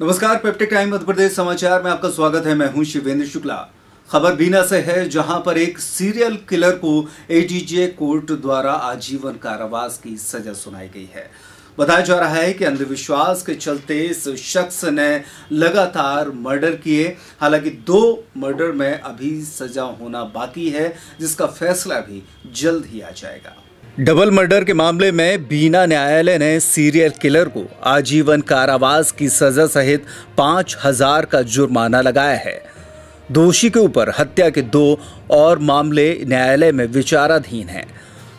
नमस्कार peptic time मध्य प्रदेश समाचार में आपका स्वागत है मैं हूं शिवेंद्र शुक्ला खबर बीना से है जहां पर एक सीरियल किलर को एडीजे कोर्ट द्वारा आजीवन कारावास की सजा सुनाई गई है बताया जा रहा है कि अंधविश्वास के चलते इस शख्स ने लगातार मर्डर किए हालांकि दो मर्डर में अभी सजा होना बाकी है जिसका फैसला भी जल्द ही आ जाएगा डबल मर्डर के मामले में बीना न्यायालय ने सीरियल किलर को आजीवन कारावास की सजा सहित पाँच हजार का जुर्माना लगाया है दोषी के ऊपर हत्या के दो और मामले न्यायालय में विचाराधीन हैं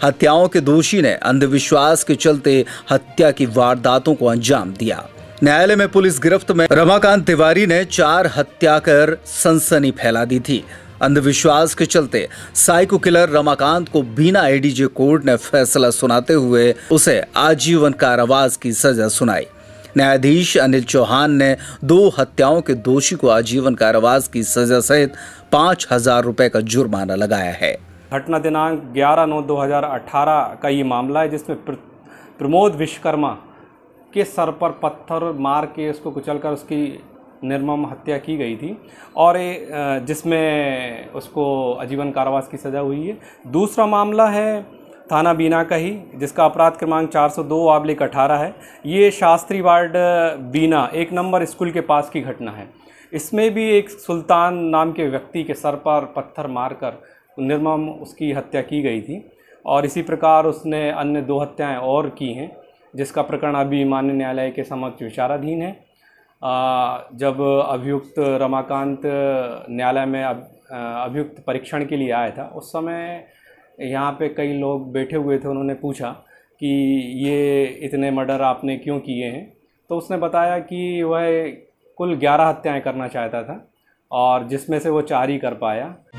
हत्याओं के दोषी ने अंधविश्वास के चलते हत्या की वारदातों को अंजाम दिया न्यायालय में पुलिस गिरफ्त में रमाकांत तिवारी ने चार हत्या कर सनसनी फैला दी थी अंधविश्वास के चलते साइको किलर रमाकांत को बिना एडीजे कोर्ट ने फैसला सुनाते हुए उसे आजीवन कारावास की सजा सुनाई न्यायाधीश अनिल चौहान ने दो हत्याओं के दोषी को आजीवन कारावास की सजा सहित पाँच हजार रुपए का जुर्माना लगाया है घटना दिनांक 11 नौ 2018 का ये मामला है जिसमें प्रमोद विश्वकर्मा के सर पर पत्थर मार के उसको कुचलकर उसकी निर्मम हत्या की गई थी और ये जिसमें उसको आजीवन कारावास की सज़ा हुई है दूसरा मामला है थाना बीना का ही जिसका अपराध क्रमांक 402 आबलिक अठारह है ये शास्त्री वार्ड बीना एक नंबर स्कूल के पास की घटना है इसमें भी एक सुल्तान नाम के व्यक्ति के सर पर पत्थर मारकर निर्मम उसकी हत्या की गई थी और इसी प्रकार उसने अन्य दो हत्याएं और की हैं जिसका प्रकरण अभी मान्य न्यायालय के समक्ष विचाराधीन है जब अभियुक्त रमाकांत न्यायालय में अभियुक्त परीक्षण के लिए आया था उस समय यहाँ पे कई लोग बैठे हुए थे उन्होंने पूछा कि ये इतने मर्डर आपने क्यों किए हैं तो उसने बताया कि वह कुल ग्यारह हत्याएं करना चाहता था और जिसमें से वो चार ही कर पाया